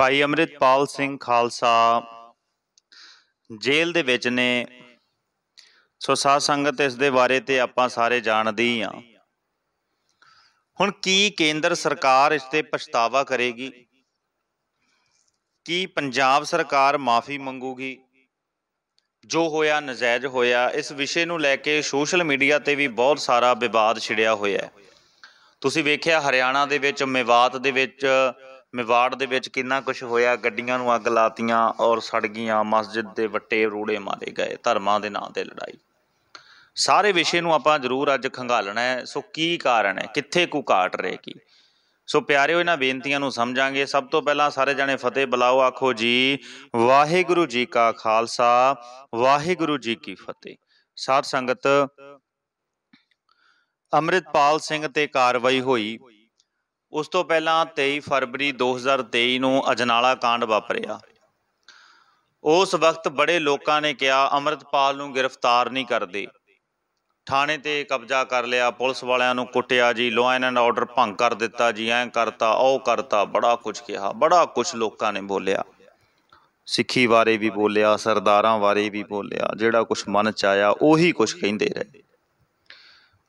ਭਾਈ ਅਮਰਿਤਪਾਲ ਸਿੰਘ ਖਾਲਸਾ ਜੇਲ੍ਹ ਦੇ ਵਿੱਚ ਨੇ ਸੋ ਸਾਧ ਸੰਗਤ ਇਸ ਦੇ ਬਾਰੇ ਤੇ ਆਪਾਂ ਸਾਰੇ ਜਾਣਦੇ ਹੀ ਆ ਹੁਣ ਕੀ ਕੇਂਦਰ ਸਰਕਾਰ ਇਸ ਤੇ ਪਛਤਾਵਾ ਕਰੇਗੀ ਕੀ ਪੰਜਾਬ ਸਰਕਾਰ ਮਾਫੀ ਮੰਗੂਗੀ ਜੋ ਹੋਇਆ ਨਜਾਇਜ਼ ਹੋਇਆ ਇਸ ਵਿਸ਼ੇ ਨੂੰ ਲੈ ਕੇ ਸੋਸ਼ਲ ਮੀਡੀਆ ਤੇ ਵੀ ਬਹੁਤ ਸਾਰਾ ਵਿਵਾਦ ਛਿੜਿਆ ਹੋਇਆ ਤੁਸੀਂ ਵੇਖਿਆ ਹਰਿਆਣਾ ਦੇ ਵਿੱਚ ਮੇਵਾਤ ਦੇ ਵਿੱਚ ਮਿਵਾੜ ਦੇ ਵਿੱਚ ਕਿੰਨਾ ਕੁਝ ਹੋਇਆ ਗੱਡੀਆਂ ਨੂੰ ਅੱਗ ਲਾਤੀਆਂ ਔਰ ਸੜ ਗਈਆਂ ਮਸਜਿਦ ਦੇ ਵੱਟੇ ਰੋੜੇ ਮਾਰੇ ਗਏ ਧਰਮਾਂ ਦੇ ਨਾਂ ਤੇ ਲੜਾਈ ਸਾਰੇ ਵਿਸ਼ੇ ਨੂੰ ਆਪਾਂ ਜ਼ਰੂਰ ਅੱਜ ਖੰਗਾਲਣਾ ਹੈ ਸੋ ਕੀ ਕਾਰਨ ਹੈ ਕਿੱਥੇ ਕੋ ਕਾਟ ਕੀ ਸੋ ਪਿਆਰਿਓ ਇਹਨਾਂ ਬੇਨਤੀਆਂ ਨੂੰ ਸਮਝਾਂਗੇ ਸਭ ਤੋਂ ਪਹਿਲਾਂ ਸਾਰੇ ਜਣੇ ਫਤਿਹ ਬੁਲਾਓ ਆਖੋ ਜੀ ਵਾਹਿਗੁਰੂ ਜੀ ਕਾ ਖਾਲਸਾ ਵਾਹਿਗੁਰੂ ਜੀ ਕੀ ਫਤਿਹ ਸਾਧ ਸੰਗਤ ਅਮਰਿਤਪਾਲ ਸਿੰਘ ਤੇ ਕਾਰਵਾਈ ਹੋਈ ਉਸ ਤੋਂ ਪਹਿਲਾਂ 23 ਫਰਵਰੀ 2023 ਨੂੰ ਅਜਨਾਲਾ ਕਾਂਡ ਵਾਪਰਿਆ ਉਸ ਵਕਤ ਬੜੇ ਲੋਕਾਂ ਨੇ ਕਿਹਾ ਅਮਰਤਪਾਲ ਨੂੰ ਗ੍ਰਿਫਤਾਰ ਨਹੀਂ ਕਰਦੇ ਥਾਣੇ ਤੇ ਕਬਜ਼ਾ ਕਰ ਲਿਆ ਪੁਲਿਸ ਵਾਲਿਆਂ ਨੂੰ ਕੁੱਟਿਆ ਜੀ ਲਾਅ ਐਂਡ ਆਰਡਰ ਭੰਗ ਕਰ ਦਿੱਤਾ ਜੀ ਐਂ ਕਰਤਾ ਉਹ ਕਰਤਾ ਬੜਾ ਕੁਝ ਕਿਹਾ ਬੜਾ ਕੁਝ ਲੋਕਾਂ ਨੇ ਬੋਲਿਆ ਸਿੱਖੀ ਬਾਰੇ ਵੀ ਬੋਲਿਆ ਸਰਦਾਰਾਂ ਬਾਰੇ ਵੀ ਬੋਲਿਆ ਜਿਹੜਾ ਕੁਝ ਮਨ ਚ ਆਇਆ ਉਹੀ ਕੁਝ ਕਹਿੰਦੇ ਰਹੇ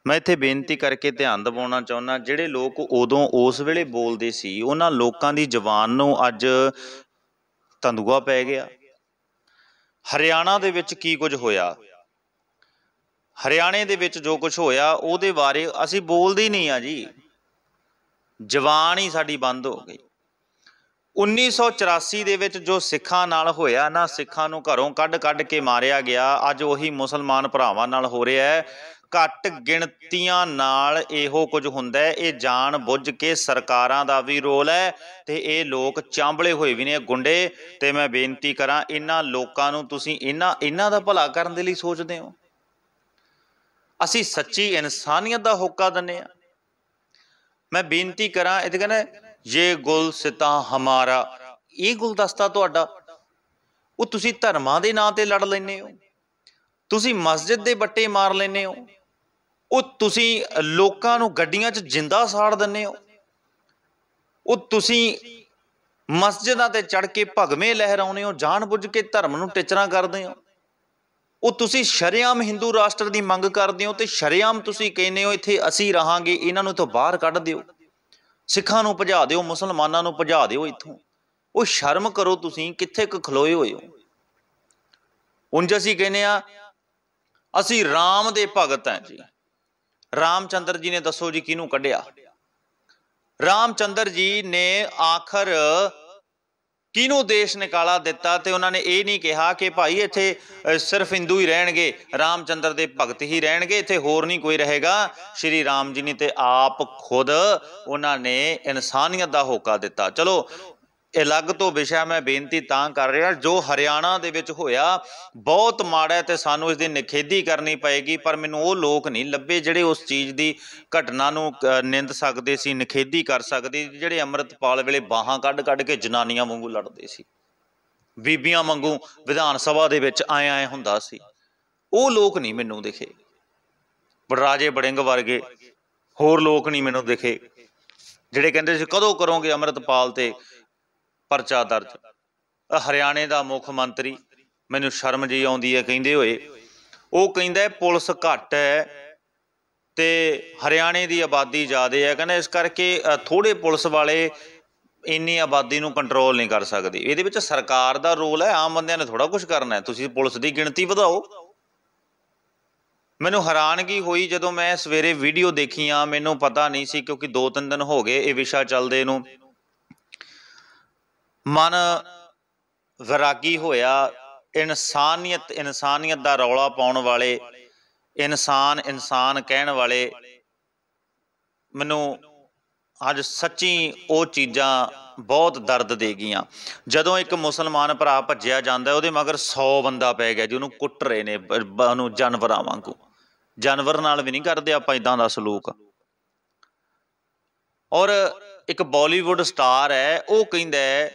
ਮੈਂ ਇੱਥੇ ਬੇਨਤੀ ਕਰਕੇ ਧਿਆਨ ਦਿਵਾਉਣਾ ਚਾਹੁੰਦਾ ਜਿਹੜੇ ਲੋਕ ਉਦੋਂ ਉਸ ਵੇਲੇ ਬੋਲਦੇ ਸੀ ਉਹਨਾਂ ਲੋਕਾਂ ਦੀ ਜ਼ੁਬਾਨ ਨੂੰ ਅੱਜ ਤੰਦੂਆ ਪੈ ਗਿਆ ਹਰਿਆਣਾ ਦੇ ਵਿੱਚ ਕੀ ਕੁਝ ਹੋਇਆ ਹਰਿਆਣੇ ਦੇ ਵਿੱਚ ਜੋ ਕੁਝ ਹੋਇਆ ਉਹਦੇ ਬਾਰੇ ਅਸੀਂ ਬੋਲਦੇ ਨਹੀਂ ਆ ਜੀ ਜ਼ਬਾਨ ਹੀ ਸਾਡੀ ਬੰਦ ਹੋ ਗਈ 1984 ਦੇ ਵਿੱਚ ਜੋ ਸਿੱਖਾਂ ਨਾਲ ਹੋਇਆ ਨਾ ਸਿੱਖਾਂ ਨੂੰ ਘਰੋਂ ਕੱਢ-ਕੱਢ ਕੇ ਮਾਰਿਆ ਗਿਆ ਅੱਜ ਉਹੀ ਮੁਸਲਮਾਨ ਭਰਾਵਾਂ ਨਾਲ ਹੋ ਰਿਹਾ ਹੈ ਘੱਟ ਗਿਣਤੀਆਂ ਨਾਲ ਇਹੋ ਕੁਝ ਹੁੰਦਾ ਹੈ ਇਹ ਜਾਣ ਬੁੱਝ ਕੇ ਸਰਕਾਰਾਂ ਦਾ ਵੀ ਰੋਲ ਹੈ ਤੇ ਇਹ ਲੋਕ ਚਾਂਬਲੇ ਹੋਏ ਵੀ ਨੇ ਗੁੰਡੇ ਤੇ ਮੈਂ ਬੇਨਤੀ ਕਰਾਂ ਇਹਨਾਂ ਲੋਕਾਂ ਨੂੰ ਤੁਸੀਂ ਇਹਨਾਂ ਇਹਨਾਂ ਦਾ ਭਲਾ ਕਰਨ ਦੇ ਲਈ ਸੋਚਦੇ ਹੋ ਅਸੀਂ ਸੱਚੀ ਇਨਸਾਨੀਅਤ ਦਾ ਹੋਕਾ ਦਿੰਨੇ ਆ ਮੈਂ ਬੇਨਤੀ ਕਰਾਂ ਇਹ ਕਹਿੰਦਾ ਇਹ ਗੁਲ ਸਿਤਾ ਹਮਾਰਾ ਇਹ ਗੁਲਦਸਤਾ ਤੁਹਾਡਾ ਉਹ ਤੁਸੀਂ ਧਰਮਾਂ ਦੇ ਨਾਂ ਤੇ ਲੜ ਲੈਨੇ ਹੋ ਤੁਸੀਂ ਮਸਜਿਦ ਦੇ ਬੱਟੇ ਮਾਰ ਲੈਨੇ ਹੋ ਉਹ ਤੁਸੀਂ ਲੋਕਾਂ ਨੂੰ ਗੱਡੀਆਂ 'ਚ ਜਿੰਦਾ ਸਾੜ ਦਿੰਨੇ ਹੋ ਉਹ ਤੁਸੀਂ ਮਸਜਿਦਾਂ ਤੇ ਚੜ ਕੇ ਭਗਵੇਂ ਲਹਿਰਾਉਨੇ ਹੋ ਜਾਣਬੁੱਝ ਕੇ ਧਰਮ ਨੂੰ ਟਿਚਰਾ ਕਰਦੇ ਹੋ ਉਹ ਤੁਸੀਂ ਸ਼ਰਿਆਮ ਹਿੰਦੂ ਰਾਸ਼ਟਰ ਦੀ ਮੰਗ ਕਰਦੇ ਹੋ ਤੇ ਸ਼ਰਿਆਮ ਤੁਸੀਂ ਕਹਿੰਦੇ ਹੋ ਇੱਥੇ ਅਸੀਂ ਰਹਾਂਗੇ ਇਹਨਾਂ ਨੂੰ ਤੋਂ ਬਾਹਰ ਕੱਢ ਦਿਓ ਸਿੱਖਾਂ ਨੂੰ ਭਜਾ ਦਿਓ ਮੁਸਲਮਾਨਾਂ ਨੂੰ ਭਜਾ ਦਿਓ ਇੱਥੋਂ ਉਹ ਸ਼ਰਮ ਕਰੋ ਤੁਸੀਂ ਕਿੱਥੇ ਕ ਖਲੋਏ ਹੋਏ ਹੋ ਉਂਝ ਅਸੀਂ ਕਹਿੰਦੇ ਆ ਅਸੀਂ RAM ਦੇ ਭਗਤ ਆ ਜੀ ਰਾਮਚੰਦਰ ਜੀ ਨੇ ਦੱਸੋ ਜੀ ਕਿਹਨੂੰ ਕੱਢਿਆ ਰਾਮਚੰਦਰ ਜੀ ਨੇ ਆਖਰ ਕਿਹਨੂੰ ਦੇਸ਼ ਨਿਕਾਲਾ ਦਿੱਤਾ ਤੇ ਉਹਨਾਂ ਨੇ ਇਹ ਨਹੀਂ ਕਿਹਾ ਕਿ ਭਾਈ ਇੱਥੇ ਸਿਰਫ ਹਿੰਦੂ ਹੀ ਰਹਿਣਗੇ ਰਾਮਚੰਦਰ ਦੇ ਭਗਤ ਹੀ ਰਹਿਣਗੇ ਇੱਥੇ ਹੋਰ ਨਹੀਂ ਕੋਈ ਰਹੇਗਾ ਸ਼੍ਰੀ ਰਾਮ ਜੀ ਨੇ ਤੇ ਆਪ ਖੁਦ ਉਹਨਾਂ ਨੇ ਇਨਸਾਨੀਅਤ ਦਾ ਹੋਕਾ ਦਿੱਤਾ ਚਲੋ ਅਲੱਗ ਤੋਂ ਵਿਸ਼ਾ ਮੈਂ ਬੇਨਤੀ ਤਾਂ ਕਰ ਰਿਹਾ ਜੋ ਹਰਿਆਣਾ ਦੇ ਵਿੱਚ ਹੋਇਆ ਬਹੁਤ ਮਾੜਾ ਤੇ ਸਾਨੂੰ ਇਸ ਦੀ ਨਿਖੇਧੀ ਕਰਨੀ ਪਏਗੀ ਪਰ ਮੈਨੂੰ ਉਹ ਲੋਕ ਨਹੀਂ ਲੱਭੇ ਜਿਹੜੇ ਉਸ ਚੀਜ਼ ਦੀ ਘਟਨਾ ਨੂੰ ਨਿੰਦ ਸਕਦੇ ਸੀ ਨਿਖੇਧੀ ਕਰ ਸਕਦੇ ਜਿਹੜੇ ਅਮਰਤਪਾਲ ਵੇਲੇ ਬਾਹਾਂ ਕੱਢ-ਕੱਢ ਕੇ ਜਨਾਨੀਆਂ ਵਾਂਗੂ ਲੜਦੇ ਸੀ ਬੀਬੀਆਂ ਵਾਂਗੂ ਵਿਧਾਨ ਸਭਾ ਦੇ ਵਿੱਚ ਆਏ ਆਏ ਹੁੰਦਾ ਸੀ ਉਹ ਲੋਕ ਨਹੀਂ ਮੈਨੂੰ ਦਿਖੇ ਰਾਜੇ ਬੜਿੰਗ ਵਰਗੇ ਹੋਰ ਲੋਕ ਨਹੀਂ ਮੈਨੂੰ ਦਿਖੇ ਜਿਹੜੇ ਕਹਿੰਦੇ ਸੀ ਕਦੋਂ ਕਰੋਗੇ ਅਮਰਤਪਾਲ ਤੇ ਪਰਚਾ ਦਰਜ ਹਰਿਆਣੇ ਦਾ ਮੁੱਖ ਮੰਤਰੀ ਮੈਨੂੰ ਸ਼ਰਮ ਜੀ ਆਉਂਦੀ ਹੈ ਕਹਿੰਦੇ ਹੋਏ ਉਹ ਕਹਿੰਦਾ ਪੁਲਿਸ ਘੱਟ ਹੈ ਤੇ ਹਰਿਆਣੇ ਦੀ ਆਬਾਦੀ ਜ਼ਿਆਦਾ ਹੈ ਕਹਿੰਦਾ ਇਸ ਕਰਕੇ ਥੋੜੇ ਪੁਲਿਸ ਵਾਲੇ ਇੰਨੀ ਆਬਾਦੀ ਨੂੰ ਕੰਟਰੋਲ ਨਹੀਂ ਕਰ ਸਕਦੇ ਇਹਦੇ ਵਿੱਚ ਸਰਕਾਰ ਦਾ ਰੋਲ ਹੈ ਆਮ ਬੰਦਿਆਂ ਨੇ ਥੋੜਾ ਕੁਝ ਕਰਨਾ ਹੈ ਤੁਸੀਂ ਪੁਲਿਸ ਦੀ ਗਿਣਤੀ ਵਧਾਓ ਮੈਨੂੰ ਹੈਰਾਨਗੀ ਹੋਈ ਜਦੋਂ ਮੈਂ ਸਵੇਰੇ ਵੀਡੀਓ ਦੇਖੀਆਂ ਮੈਨੂੰ ਪਤਾ ਨਹੀਂ ਸੀ ਕਿਉਂਕਿ 2-3 ਦਿਨ ਹੋ ਗਏ ਇਹ ਵਿਸ਼ਾ ਚੱਲਦੇ ਨੂੰ ਮਨ ਵਿਰਾਗੀ ਹੋਇਆ ਇਨਸਾਨੀਅਤ ਇਨਸਾਨੀਅਤ ਦਾ ਰੌਲਾ ਪਾਉਣ ਵਾਲੇ ਇਨਸਾਨ ਇਨਸਾਨ ਕਹਿਣ ਵਾਲੇ ਮੈਨੂੰ ਅੱਜ ਸੱਚੀ ਉਹ ਚੀਜ਼ਾਂ ਬਹੁਤ ਦਰਦ ਦੇ ਗਈਆਂ ਜਦੋਂ ਇੱਕ ਮੁਸਲਮਾਨ ਭਰਾ ਭੱਜਿਆ ਜਾਂਦਾ ਉਹਦੇ ਮਗਰ 100 ਬੰਦਾ ਪੈ ਗਿਆ ਜਿਹਨੂੰ ਕੁੱਟ ਰਹੇ ਨੇ ਉਹਨੂੰ ਜਾਨਵਰਾਂ ਵਾਂਗੂ ਜਾਨਵਰ ਨਾਲ ਵੀ ਨਹੀਂ ਕਰਦੇ ਆਪਾਂ ਇਦਾਂ ਦਾ ਸਲੂਕ ਔਰ ਇੱਕ ਬਾਲੀਵੁੱਡ ਸਟਾਰ ਹੈ ਉਹ ਕਹਿੰਦਾ ਹੈ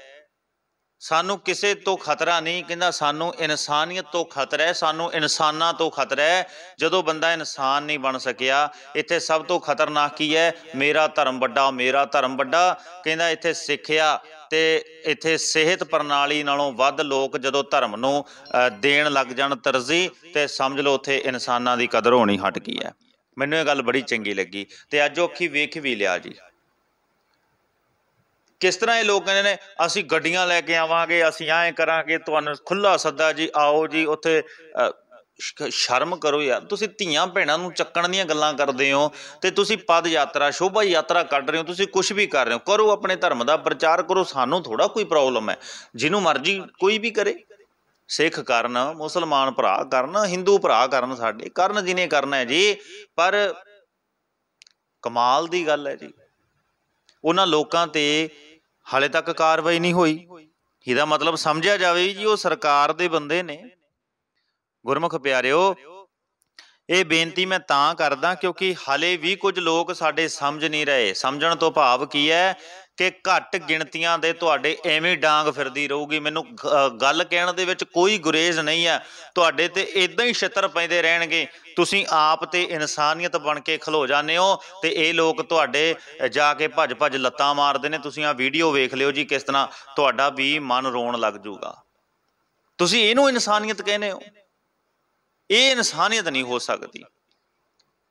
ਸਾਨੂੰ ਕਿਸੇ ਤੋਂ ਖਤਰਾ ਨਹੀਂ ਕਹਿੰਦਾ ਸਾਨੂੰ ਇਨਸਾਨੀਅਤ ਤੋਂ ਖਤਰਾ ਹੈ ਸਾਨੂੰ ਇਨਸਾਨਾਂ ਤੋਂ ਖਤਰਾ ਹੈ ਜਦੋਂ ਬੰਦਾ ਇਨਸਾਨ ਨਹੀਂ ਬਣ ਸਕਿਆ ਇੱਥੇ ਸਭ ਤੋਂ ਖਤਰਨਾਕ ਕੀ ਹੈ ਮੇਰਾ ਧਰਮ ਵੱਡਾ ਮੇਰਾ ਧਰਮ ਵੱਡਾ ਕਹਿੰਦਾ ਇੱਥੇ ਸਿੱਖਿਆ ਤੇ ਇੱਥੇ ਸਿਹਤ ਪ੍ਰਣਾਲੀ ਨਾਲੋਂ ਵੱਧ ਲੋਕ ਜਦੋਂ ਧਰਮ ਨੂੰ ਦੇਣ ਲੱਗ ਜਾਣ ਤਰਜ਼ੀ ਤੇ ਸਮਝ ਲਓ ਉੱਥੇ ਇਨਸਾਨਾਂ ਦੀ ਕਦਰ ਹੋਣੀ ਹਟ ਗਈ ਹੈ ਮੈਨੂੰ ਇਹ ਗੱਲ ਬੜੀ ਚੰਗੀ ਲੱਗੀ ਤੇ ਅੱਜ ਔਖੀ ਵੇਖ ਵੀ ਲਿਆ ਜੀ ਕਿਸ ਤਰ੍ਹਾਂ ਇਹ ਲੋਕ ਕਹਿੰਦੇ ਨੇ ਅਸੀਂ ਗੱਡੀਆਂ ਲੈ ਕੇ ਆਵਾਂਗੇ ਅਸੀਂ ਐਂ ਕਰਾਂਗੇ ਤੁਹਾਨੂੰ ਖੁੱਲਾ ਸੱਦਾ ਜੀ ਆਓ ਜੀ ਉੱਥੇ ਸ਼ਰਮ ਕਰੋ ਯਾਰ ਤੁਸੀਂ ਧੀਆਂ ਭੈਣਾਂ ਨੂੰ ਚੱਕਣ ਦੀਆਂ ਗੱਲਾਂ ਕਰਦੇ ਹੋ ਤੇ ਤੁਸੀਂ ਪਦ ਯਾਤਰਾ ਸ਼ੋਭਾ ਯਾਤਰਾ ਕੱਢ ਰਹੇ ਹੋ ਤੁਸੀਂ ਕੁਝ ਵੀ ਕਰ ਰਹੇ ਹੋ ਕਰੋ ਆਪਣੇ ਧਰਮ ਦਾ ਪ੍ਰਚਾਰ ਕਰੋ ਸਾਨੂੰ ਥੋੜਾ ਕੋਈ ਪ੍ਰੋਬਲਮ ਹੈ ਜਿਹਨੂੰ ਮਰਜ਼ੀ ਕੋਈ ਵੀ ਕਰੇ ਸਿੱਖ ਕਰਨ ਮੁਸਲਮਾਨ ਭਰਾ ਕਰਨ ਹਿੰਦੂ ਭਰਾ ਕਰਨ ਸਾਡੇ ਕਰਨ ਜਿਨੇ ਕਰਨਾ ਹੈ ਜੀ ਪਰ ਕਮਾਲ ਦੀ ਗੱਲ ਹੈ ਜੀ ਉਹਨਾਂ ਲੋਕਾਂ ਤੇ ਹਾਲੇ ਤੱਕ ਕਾਰਵਾਈ ਨਹੀਂ ਹੋਈ ਇਹਦਾ ਮਤਲਬ ਸਮਝਿਆ ਜਾਵੇ ਜੀ ਉਹ ਸਰਕਾਰ ਦੇ ਬੰਦੇ ਨੇ ਗੁਰਮੁਖ ਪਿਆਰਿਓ ਇਹ ਬੇਨਤੀ ਮੈਂ ਤਾਂ ਕਰਦਾ ਕਿਉਂਕਿ ਹਲੇ ਵੀ ਕੁਝ ਲੋਕ ਸਾਡੇ ਸਮਝ ਨਹੀਂ ਰਹੇ ਸਮਝਣ ਤੋਂ ਭਾਵ ਕੀ ਹੈ ਕਿ ਘੱਟ ਗਿਣਤੀਆਂ ਦੇ ਤੁਹਾਡੇ ਐਵੇਂ ਡਾਂਗ ਫਿਰਦੀ ਰਹੂਗੀ ਮੈਨੂੰ ਗੱਲ ਕਹਿਣ ਦੇ ਵਿੱਚ ਕੋਈ ਗੁਰੇਜ਼ ਨਹੀਂ ਹੈ ਤੁਹਾਡੇ ਤੇ ਇਦਾਂ ਹੀ ਛਿੱਤਰ ਪੈਂਦੇ ਰਹਿਣਗੇ ਤੁਸੀਂ ਆਪ ਤੇ ਇਨਸਾਨੀਅਤ ਬਣ ਕੇ ਖਲੋ ਜਾਂਦੇ ਹੋ ਤੇ ਇਹ ਲੋਕ ਤੁਹਾਡੇ ਜਾ ਕੇ ਭੱਜ ਭੱਜ ਲੱਤਾਂ ਮਾਰਦੇ ਨੇ ਤੁਸੀਂ ਆ ਵੀਡੀਓ ਵੇਖ ਲਿਓ ਜੀ ਕਿਸ ਤਰ੍ਹਾਂ ਤੁਹਾਡਾ ਵੀ ਮਨ ਰੋਣ ਲੱਗ ਜਾਊਗਾ ਤੁਸੀਂ ਇਹਨੂੰ ਇਨਸਾਨੀਅਤ ਕਹਿੰਦੇ ਹੋ ਇਹ ਇਨਸਾਨੀਅਤ ਨਹੀਂ ਹੋ ਸਕਦੀ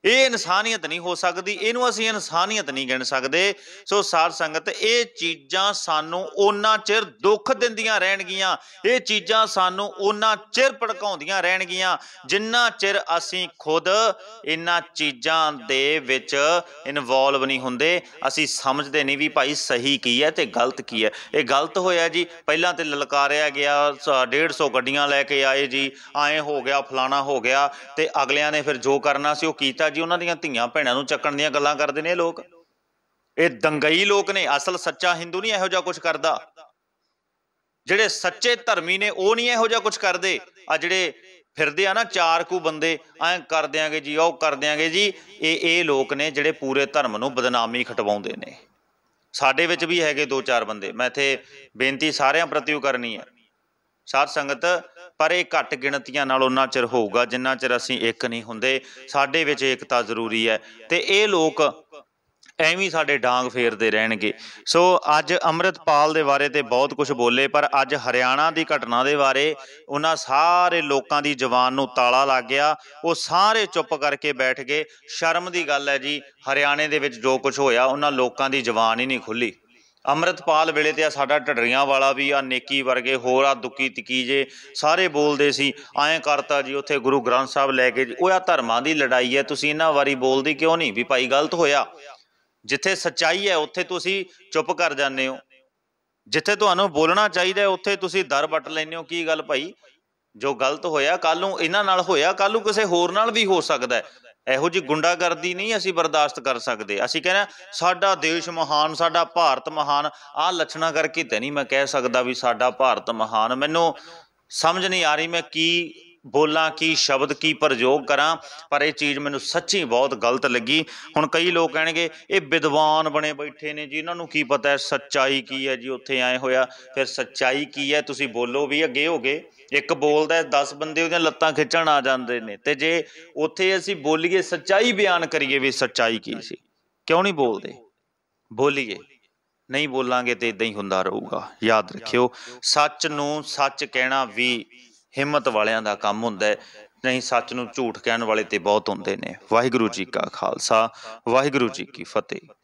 ਇਹ ਇਨਸਾਨੀਅਤ ਨਹੀਂ ਹੋ ਸਕਦੀ ਇਹਨੂੰ ਅਸੀਂ ਇਨਸਾਨੀਅਤ ਨਹੀਂ ਗਿਣ ਸਕਦੇ ਸੋ ਸਾਧ ਸੰਗਤ ਇਹ ਚੀਜ਼ਾਂ ਸਾਨੂੰ ਉਹਨਾਂ ਚਿਰ ਦੁੱਖ ਦਿੰਦੀਆਂ ਰਹਿਣਗੀਆਂ ਇਹ ਚੀਜ਼ਾਂ ਸਾਨੂੰ ਉਹਨਾਂ ਚਿਰ ਪੜਕਾਉਂਦੀਆਂ ਰਹਿਣਗੀਆਂ ਜਿੰਨਾ ਚਿਰ ਅਸੀਂ ਖੁਦ ਇਹਨਾਂ ਚੀਜ਼ਾਂ ਦੇ ਵਿੱਚ ਇਨਵੋਲਵ ਨਹੀਂ ਹੁੰਦੇ ਅਸੀਂ ਸਮਝਦੇ ਨਹੀਂ ਵੀ ਭਾਈ ਸਹੀ ਕੀ ਹੈ ਤੇ ਗਲਤ ਕੀ ਹੈ ਇਹ ਗਲਤ ਹੋਇਆ ਜੀ ਪਹਿਲਾਂ ਤੇ ਲਲਕਾਰਿਆ ਗਿਆ 150 ਗੱਡੀਆਂ ਲੈ ਕੇ ਆਏ ਜੀ ਐਂ ਹੋ ਗਿਆ ਫਲਾਣਾ ਹੋ ਗਿਆ ਤੇ ਅਗਲਿਆਂ ਨੇ ਫਿਰ ਜੋ ਕਰਨਾ ਸੀ ਉਹ ਕੀਤਾ ਚਾਚਾ ਜੀ ਉਹਨਾਂ ਦੀਆਂ ਧੀਆਂ ਭੈਣਾਂ ਨੂੰ ਚੱਕਣ ਦੀਆਂ ਗੱਲਾਂ ਕਰਦੇ ਨੇ ਇਹ ਲੋਕ ਇਹ ਦੰਗਈ ਲੋਕ ਨੇ ਅਸਲ ਸੱਚਾ ਹਿੰਦੂ ਨਹੀਂ ਇਹੋ ਜਿਹਾ ਕੁਝ ਕਰਦਾ ਜਿਹੜੇ ਸੱਚੇ ਧਰਮੀ ਨੇ ਉਹ ਨਹੀਂ ਇਹੋ ਜਿਹਾ ਕੁਝ ਕਰਦੇ ਆ ਜਿਹੜੇ ਫਿਰਦੇ ਆ ਨਾ ਚਾਰ ਕੁ ਬੰਦੇ ਐ ਕਰ ਦਿਆਂਗੇ ਜੀ ਉਹ ਕਰ ਦਿਆਂਗੇ ਜੀ ਇਹ ਇਹ ਲੋਕ ਨੇ ਜਿਹੜੇ ਪੂਰੇ ਧਰਮ ਨੂੰ ਬਦਨਾਮੀ ਖਟਵਾਉਂਦੇ ਨੇ ਸਾਡੇ ਵਿੱਚ ਵੀ ਹੈਗੇ ਦੋ ਚਾਰ ਬੰਦੇ ਮੈਂ ਇਥੇ ਬੇਨਤੀ ਸਾਰਿਆਂ ਪ੍ਰਤੀਓ ਕਰਨੀ ਹੈ ਸਾਧ ਸੰਗਤ ਪਰ ਇਹ ਘੱਟ ਗਿਣਤੀਆਂ ਨਾਲ ਉਹਨਾਂ ਚਿਰ ਹੋਊਗਾ ਜਿੰਨਾ ਚਿਰ ਅਸੀਂ ਇੱਕ ਨਹੀਂ ਹੁੰਦੇ ਸਾਡੇ ਵਿੱਚ ਏਕਤਾ ਜ਼ਰੂਰੀ ਹੈ ਤੇ ਇਹ ਲੋਕ ਐਵੇਂ ਸਾਡੇ ਡਾਂਗ ਫੇਰਦੇ ਰਹਿਣਗੇ ਸੋ ਅੱਜ ਅਮਰਿਤਪਾਲ ਦੇ ਬਾਰੇ ਤੇ ਬਹੁਤ ਕੁਝ ਬੋਲੇ ਪਰ ਅੱਜ ਹਰਿਆਣਾ ਦੀ ਘਟਨਾ ਦੇ ਬਾਰੇ ਉਹਨਾਂ ਸਾਰੇ ਲੋਕਾਂ ਦੀ ਜ਼ੁਬਾਨ ਨੂੰ ਤਾਲਾ ਲੱਗ ਗਿਆ ਉਹ ਸਾਰੇ ਚੁੱਪ ਕਰਕੇ ਬੈਠ ਗਏ ਸ਼ਰਮ ਦੀ ਗੱਲ ਹੈ ਜੀ ਹਰਿਆਣੇ ਦੇ ਵਿੱਚ ਜੋ ਕੁਝ ਹੋਇਆ ਉਹਨਾਂ ਲੋਕਾਂ ਦੀ ਜ਼ੁਬਾਨ ਹੀ ਨਹੀਂ ਖੁੱਲੀ ਅੰਮ੍ਰਿਤਪਾਲ ਵੇਲੇ ਤੇ ਆ ਸਾਡਾ ਢੜਰੀਆਂ ਵਾਲਾ ਵੀ ਆ ਨੇਕੀ ਵਰਗੇ ਹੋਰ ਆ ਦੁੱਕੀ ਤਕੀ ਜੇ ਸਾਰੇ ਬੋਲਦੇ ਸੀ ਐਂ ਕਰਤਾ ਜੀ ਉੱਥੇ ਗੁਰੂ ਗ੍ਰੰਥ ਸਾਹਿਬ ਲੈ ਕੇ ਉਹ ਆ ਧਰਮਾਂ ਦੀ ਲੜਾਈ ਹੈ ਤੁਸੀਂ ਇਹਨਾਂ ਵਾਰੀ ਬੋਲਦੀ ਕਿਉਂ ਨਹੀਂ ਵੀ ਭਾਈ ਗਲਤ ਹੋਇਆ ਜਿੱਥੇ ਸੱਚਾਈ ਹੈ ਉੱਥੇ ਤੁਸੀਂ ਚੁੱਪ ਕਰ ਜਾਂਦੇ ਹੋ ਜਿੱਥੇ ਤੁਹਾਨੂੰ ਬੋਲਣਾ ਚਾਹੀਦਾ ਉੱਥੇ ਤੁਸੀਂ ਦਰ ਬੱਟ ਲੈਂਦੇ ਹੋ ਕੀ ਗੱਲ ਭਾਈ ਜੋ ਗਲਤ ਹੋਇਆ ਕੱਲ ਨੂੰ ਇਹਨਾਂ ਨਾਲ ਹੋਇਆ ਕੱਲ ਨੂੰ ਕਿਸੇ ਹੋਰ ਨਾਲ ਵੀ ਹੋ ਸਕਦਾ ਇਹੋ ਜੀ ਗੁੰਡਾਗਰਦੀ ਨਹੀਂ ਅਸੀਂ ਬਰਦਾਸ਼ਤ ਕਰ ਸਕਦੇ ਅਸੀਂ ਕਹਿੰਦੇ ਸਾਡਾ ਦੇਸ਼ ਮਹਾਨ ਸਾਡਾ ਭਾਰਤ ਮਹਾਨ ਆਹ ਲੱਛਣਾ ਕਰਕੇ ਤੇ ਨਹੀਂ ਮੈਂ ਕਹਿ ਸਕਦਾ ਵੀ ਸਾਡਾ ਭਾਰਤ ਮਹਾਨ ਮੈਨੂੰ ਸਮਝ ਨਹੀਂ ਆ ਰਹੀ ਮੈਂ ਕੀ ਬੋਲਾਂ ਕੀ ਸ਼ਬਦ ਕੀ ਪ੍ਰਯੋਗ ਕਰਾਂ ਪਰ ਇਹ ਚੀਜ਼ ਮੈਨੂੰ ਸੱਚੀ ਬਹੁਤ ਗਲਤ ਲੱਗੀ ਹੁਣ ਕਈ ਲੋਕ ਕਹਿਣਗੇ ਇਹ ਵਿਦਵਾਨ ਬਣੇ ਬੈਠੇ ਨੇ ਜੀ ਇਹਨਾਂ ਨੂੰ ਕੀ ਪਤਾ ਹੈ ਸੱਚਾਈ ਕੀ ਹੈ ਜੀ ਉੱਥੇ ਆਏ ਹੋਇਆ ਫਿਰ ਸੱਚਾਈ ਕੀ ਹੈ ਤੁਸੀਂ ਬੋਲੋ ਵੀ ਅੱਗੇ ਹੋਗੇ ਇੱਕ ਬੋਲਦਾ 10 ਬੰਦੇ ਉਹਦੀਆਂ ਲੱਤਾਂ ਖਿੱਚਣ ਆ ਜਾਂਦੇ ਨੇ ਤੇ ਜੇ ਉੱਥੇ ਅਸੀਂ ਬੋਲੀਏ ਸੱਚਾਈ ਬਿਆਨ ਕਰੀਏ ਵੀ ਸੱਚਾਈ ਕੀ ਸੀ ਕਿਉਂ ਨਹੀਂ ਬੋਲਦੇ ਬੋਲੀਏ ਨਹੀਂ ਬੋਲਾਂਗੇ ਤੇ ਇਦਾਂ ਹੀ ਹੁੰਦਾ ਰਹੂਗਾ ਯਾਦ ਰੱਖਿਓ ਸੱਚ ਨੂੰ ਸੱਚ ਕਹਿਣਾ ਵੀ ਹਿੰਮਤ ਵਾਲਿਆਂ ਦਾ ਕੰਮ ਹੁੰਦਾ ਹੈ ਨਹੀਂ ਸੱਚ ਨੂੰ ਝੂਠ ਕਹਿਣ ਵਾਲੇ ਤੇ ਬਹੁਤ ਹੁੰਦੇ ਨੇ ਵਾਹਿਗੁਰੂ ਜੀ ਕਾ ਖਾਲਸਾ ਵਾਹਿਗੁਰੂ ਜੀ ਕੀ ਫਤਿਹ